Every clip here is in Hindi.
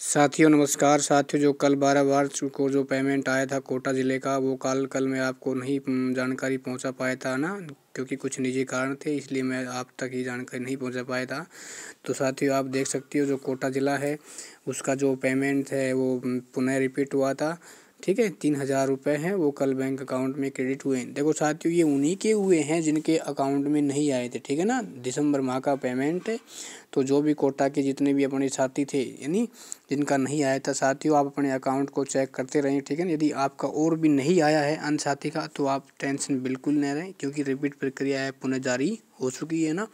साथियों नमस्कार साथियों जो कल बारह मार्च को जो पेमेंट आया था कोटा ज़िले का वो कल कल मैं आपको नहीं जानकारी पहुंचा पाया था ना क्योंकि कुछ निजी कारण थे इसलिए मैं आप तक ये जानकारी नहीं पहुंचा पाया था तो साथियों आप देख सकती हो जो कोटा ज़िला है उसका जो पेमेंट है वो पुनः रिपीट हुआ था ठीक है तीन हज़ार रुपये हैं वो कल बैंक अकाउंट में क्रेडिट हुए हैं देखो साथियों ये उन्हीं के हुए हैं जिनके अकाउंट में नहीं आए थे ठीक है ना दिसंबर माह का पेमेंट है तो जो भी कोटा के जितने भी अपने साथी थे यानी जिनका नहीं आया था साथियों आप अपने अकाउंट को चेक करते रहें ठीक है ना यदि आपका और भी नहीं आया है अन साथी का तो आप टेंशन बिल्कुल न रहें क्योंकि रिपीट प्रक्रिया है पुनः जारी हो चुकी है ना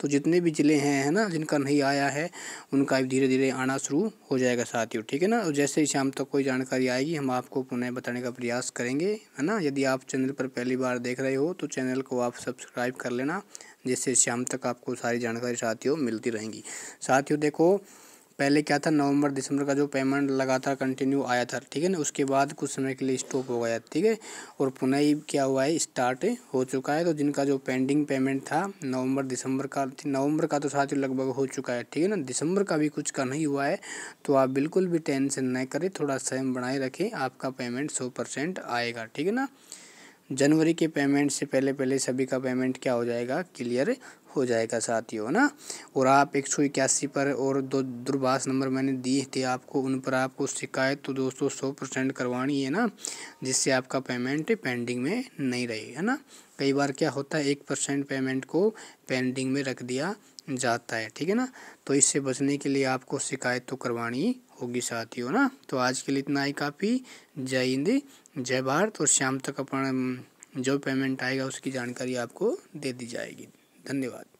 तो जितने भी ज़िले हैं है ना जिनका नहीं आया है उनका भी धीरे धीरे आना शुरू हो जाएगा साथियों ठीक है ना और जैसे ही शाम तक तो कोई जानकारी आएगी हम आपको पुनः बताने का प्रयास करेंगे है ना यदि आप चैनल पर पहली बार देख रहे हो तो चैनल को आप सब्सक्राइब कर लेना जिससे शाम तक आपको सारी जानकारी साथियों मिलती रहेंगी साथियों देखो पहले क्या था नवंबर दिसंबर का जो पेमेंट लगातार कंटिन्यू आया था ठीक है ना उसके बाद कुछ समय के लिए स्टॉप हो गया ठीक है और पुनः क्या हुआ है स्टार्ट हो चुका है तो जिनका जो पेंडिंग पेमेंट था नवंबर दिसंबर का नवंबर का तो साथ ही लगभग हो चुका है ठीक है ना दिसंबर का भी कुछ का नहीं हुआ है तो आप बिल्कुल भी टेंशन न करें थोड़ा समय बनाए रखें आपका पेमेंट सौ परसेंट आएगा ठीक है ना जनवरी के पेमेंट से पहले पहले सभी का पेमेंट क्या हो जाएगा क्लियर हो जाएगा साथियों ना और आप एक सौ इक्यासी पर और दो दूरभाष नंबर मैंने दिए थे आपको उन पर आपको शिकायत तो दोस्तों सौ परसेंट करवानी है ना जिससे आपका पेमेंट पेंडिंग में नहीं रहे है ना कई बार क्या होता है एक परसेंट पेमेंट को पेंडिंग में रख दिया जाता है ठीक है ना तो इससे बचने के लिए आपको शिकायत तो करवानी होगी साथियों ना तो आज के लिए इतना ही काफ़ी जय हिंद जय भारत और शाम तक अपन जो पेमेंट आएगा उसकी जानकारी आपको दे दी जाएगी धन्यवाद